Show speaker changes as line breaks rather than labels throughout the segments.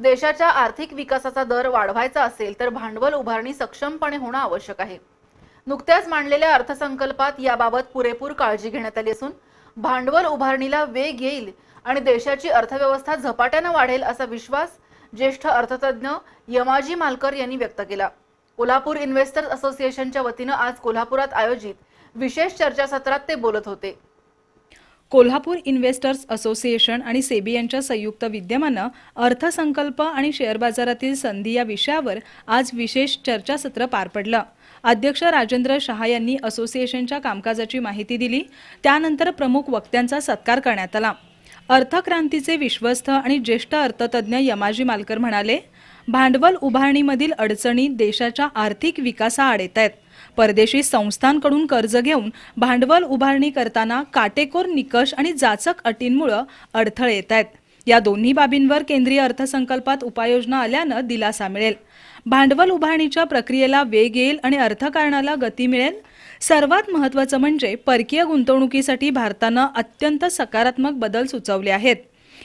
देशाच्या आर्थिक विकासाचा दर वाढवायचा असेल तर भांडवल उभारणी सक्षमपणे होणं आवश्यक आहे नुकत्याच मांडलेल्या अर्थसंकल्पात याबाबत पुरेपूर काळजी घेण्यात आली असून भांडवल उभारणीला वेग येईल आणि देशाची अर्थव्यवस्था झपाट्यानं वाढेल असा विश्वास ज्येष्ठ अर्थतज्ञ यमाजी मालकर यांनी व्यक्त केला कोल्हापूर इन्व्हेस्टर्स असोसिएशनच्या वतीनं आज कोल्हापुरात आयोजित विशेष चर्चासत्रात ते बोलत होते
कोल्हापूर इन्व्हेस्टर्स असोसिएशन आणि सेबी यांच्या संयुक्त विद्यमानं अर्थसंकल्प आणि शेअर बाजारातील संधी या विषयावर आज विशेष चर्चासत्र पार पडलं अध्यक्ष राजेंद्र शहा यांनी असोसिएशनच्या कामकाजाची माहिती दिली त्यानंतर प्रमुख वक्त्यांचा सत्कार करण्यात आला अर्थक्रांतीचे विश्वस्त आणि ज्येष्ठ अर्थतज्ञ यमाजी मालकर म्हणाले भांडवल उभारणीमधील अडचणी देशाच्या आर्थिक विकासाआड येत आहेत परदेशी संस्थांकडून कर्ज घेऊन भांडवल उभारणी करताना काटेकोर निकष आणि जाचक अटींमुळे अडथळे येत आहेत या दोन्ही बाबींवर केंद्रीय अर्थसंकल्पात उपाययोजना आल्यानं दिलासा मिळेल भांडवल उभारणीच्या प्रक्रियेला वेग येईल आणि अर्थकारणाला गती मिळेल सर्वात महत्त्वाचं म्हणजे परकीय गुंतवणुकीसाठी भारतानं अत्यंत सकारात्मक बदल सुचवले आहेत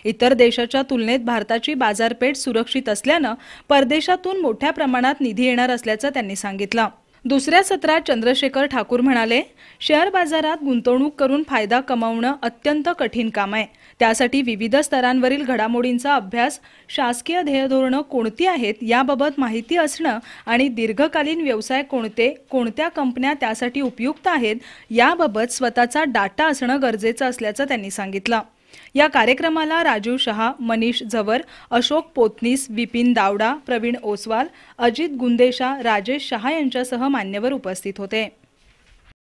इतर देशाच्या तुलनेत भारताची बाजारपेठ सुरक्षित असल्यानं परदेशातून मोठ्या प्रमाणात निधी येणार असल्याचं त्यांनी सांगितलं दुसऱ्या सत्रात चंद्रशेखर ठाकूर म्हणाले शेअर बाजारात गुंतवणूक करून फायदा कमावणं अत्यंत कठीण काम आहे त्यासाठी विविध स्तरांवरील घडामोडींचा अभ्यास शासकीय ध्येयधोरणं कोणती आहेत याबाबत माहिती असणं आणि दीर्घकालीन व्यवसाय कोणते कोणत्या कंपन्या त्यासाठी उपयुक्त आहेत याबाबत स्वतःचा डाटा असणं गरजेचं असल्याचं त्यांनी सांगितलं या कार्यक्रमाला राजू शहा मनीष झवर अशोक पोतनीस विपिन दावडा प्रवीण ओसवाल अजित गुंदेशा राजेश शहा यांच्यासह मान्यवर उपस्थित होते